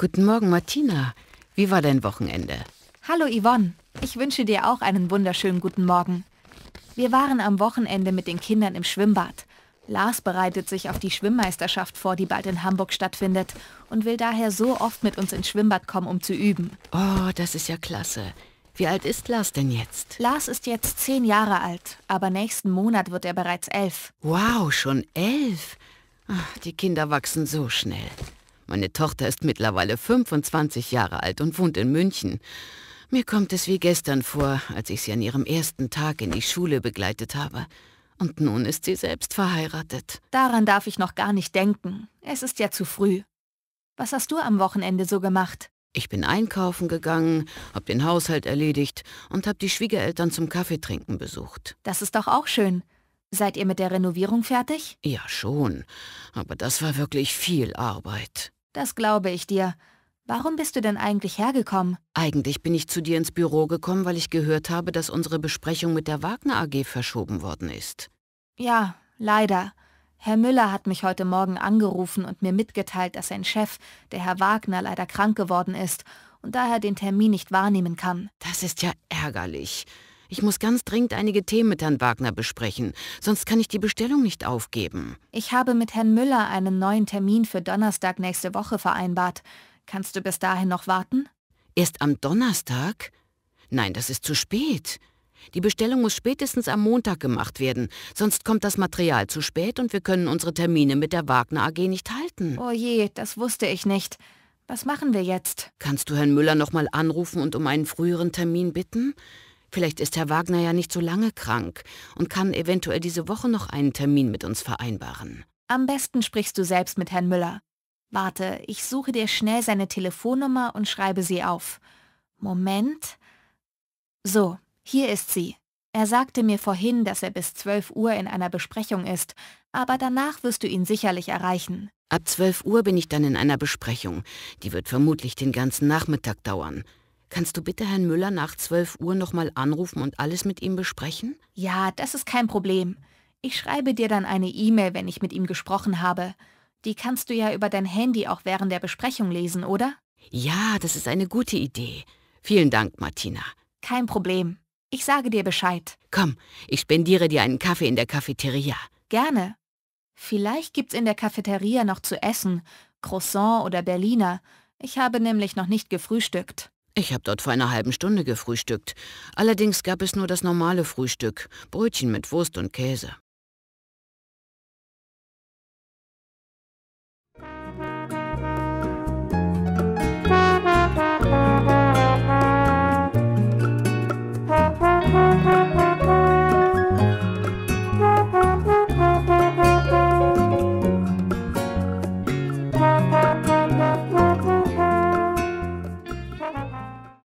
Guten Morgen, Martina. Wie war dein Wochenende? Hallo, Yvonne. Ich wünsche dir auch einen wunderschönen guten Morgen. Wir waren am Wochenende mit den Kindern im Schwimmbad. Lars bereitet sich auf die Schwimmmeisterschaft vor, die bald in Hamburg stattfindet und will daher so oft mit uns ins Schwimmbad kommen, um zu üben. Oh, das ist ja klasse. Wie alt ist Lars denn jetzt? Lars ist jetzt zehn Jahre alt, aber nächsten Monat wird er bereits elf. Wow, schon elf? Ach, die Kinder wachsen so schnell. Meine Tochter ist mittlerweile 25 Jahre alt und wohnt in München. Mir kommt es wie gestern vor, als ich sie an ihrem ersten Tag in die Schule begleitet habe. Und nun ist sie selbst verheiratet. Daran darf ich noch gar nicht denken. Es ist ja zu früh. Was hast du am Wochenende so gemacht? Ich bin einkaufen gegangen, hab den Haushalt erledigt und hab die Schwiegereltern zum Kaffeetrinken besucht. Das ist doch auch schön. Seid ihr mit der Renovierung fertig? Ja, schon. Aber das war wirklich viel Arbeit. Das glaube ich dir. Warum bist du denn eigentlich hergekommen? Eigentlich bin ich zu dir ins Büro gekommen, weil ich gehört habe, dass unsere Besprechung mit der Wagner AG verschoben worden ist. Ja, leider. Herr Müller hat mich heute Morgen angerufen und mir mitgeteilt, dass sein Chef, der Herr Wagner, leider krank geworden ist und daher den Termin nicht wahrnehmen kann. Das ist ja ärgerlich. Ich muss ganz dringend einige Themen mit Herrn Wagner besprechen, sonst kann ich die Bestellung nicht aufgeben. Ich habe mit Herrn Müller einen neuen Termin für Donnerstag nächste Woche vereinbart. Kannst du bis dahin noch warten? Erst am Donnerstag? Nein, das ist zu spät. Die Bestellung muss spätestens am Montag gemacht werden, sonst kommt das Material zu spät und wir können unsere Termine mit der Wagner AG nicht halten. Oh je, das wusste ich nicht. Was machen wir jetzt? Kannst du Herrn Müller nochmal anrufen und um einen früheren Termin bitten? Vielleicht ist Herr Wagner ja nicht so lange krank und kann eventuell diese Woche noch einen Termin mit uns vereinbaren. Am besten sprichst du selbst mit Herrn Müller. Warte, ich suche dir schnell seine Telefonnummer und schreibe sie auf. Moment. So, hier ist sie. Er sagte mir vorhin, dass er bis 12 Uhr in einer Besprechung ist, aber danach wirst du ihn sicherlich erreichen. Ab 12 Uhr bin ich dann in einer Besprechung. Die wird vermutlich den ganzen Nachmittag dauern. Kannst du bitte Herrn Müller nach 12 Uhr nochmal anrufen und alles mit ihm besprechen? Ja, das ist kein Problem. Ich schreibe dir dann eine E-Mail, wenn ich mit ihm gesprochen habe. Die kannst du ja über dein Handy auch während der Besprechung lesen, oder? Ja, das ist eine gute Idee. Vielen Dank, Martina. Kein Problem. Ich sage dir Bescheid. Komm, ich spendiere dir einen Kaffee in der Cafeteria. Gerne. Vielleicht gibt's in der Cafeteria noch zu essen, Croissant oder Berliner. Ich habe nämlich noch nicht gefrühstückt. Ich habe dort vor einer halben Stunde gefrühstückt. Allerdings gab es nur das normale Frühstück, Brötchen mit Wurst und Käse.